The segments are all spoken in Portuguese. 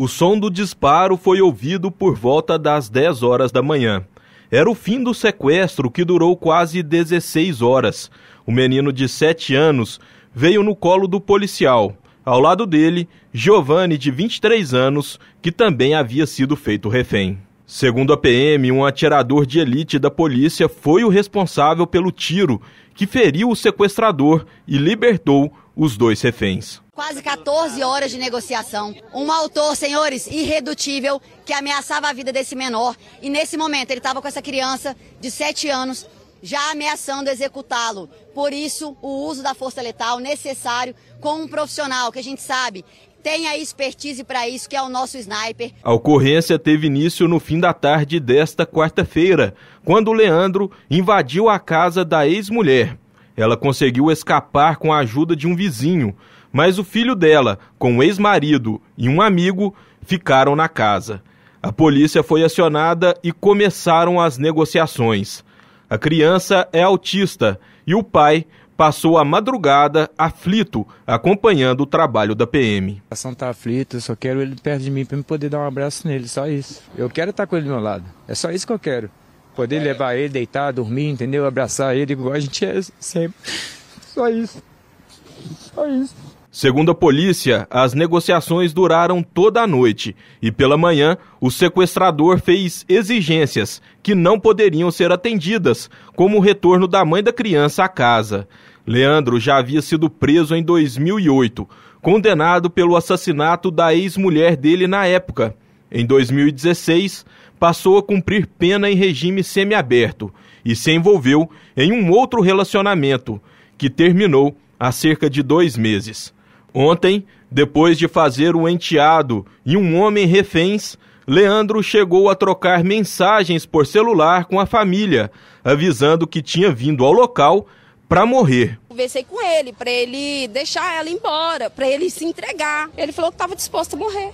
O som do disparo foi ouvido por volta das 10 horas da manhã. Era o fim do sequestro que durou quase 16 horas. O menino de 7 anos veio no colo do policial. Ao lado dele, Giovanni, de 23 anos, que também havia sido feito refém. Segundo a PM, um atirador de elite da polícia foi o responsável pelo tiro que feriu o sequestrador e libertou os dois reféns. Quase 14 horas de negociação. Um autor, senhores, irredutível, que ameaçava a vida desse menor. E nesse momento ele estava com essa criança de 7 anos já ameaçando executá-lo. Por isso, o uso da força letal necessário com um profissional que a gente sabe tem a expertise para isso, que é o nosso sniper. A ocorrência teve início no fim da tarde desta quarta-feira, quando Leandro invadiu a casa da ex-mulher. Ela conseguiu escapar com a ajuda de um vizinho, mas o filho dela, com o ex-marido e um amigo, ficaram na casa. A polícia foi acionada e começaram as negociações. A criança é autista e o pai passou a madrugada aflito, acompanhando o trabalho da PM. A ação está aflita, eu só quero ele perto de mim para poder dar um abraço nele, só isso. Eu quero estar tá com ele do meu lado. É só isso que eu quero poder é. levar ele, deitar, dormir, entendeu? Abraçar ele, igual a gente é sempre. Só isso. Só isso. Segundo a polícia, as negociações duraram toda a noite e pela manhã o sequestrador fez exigências que não poderiam ser atendidas, como o retorno da mãe da criança à casa. Leandro já havia sido preso em 2008, condenado pelo assassinato da ex-mulher dele na época. Em 2016, passou a cumprir pena em regime semiaberto e se envolveu em um outro relacionamento, que terminou há cerca de dois meses. Ontem, depois de fazer o um enteado e um homem reféns, Leandro chegou a trocar mensagens por celular com a família, avisando que tinha vindo ao local para morrer. Conversei com ele para ele deixar ela embora, para ele se entregar. Ele falou que estava disposto a morrer.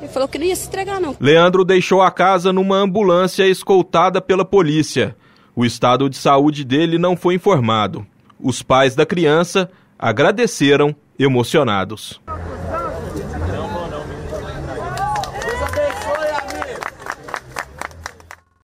Ele falou que não ia se entregar, não. Leandro deixou a casa numa ambulância escoltada pela polícia. O estado de saúde dele não foi informado. Os pais da criança agradeceram emocionados.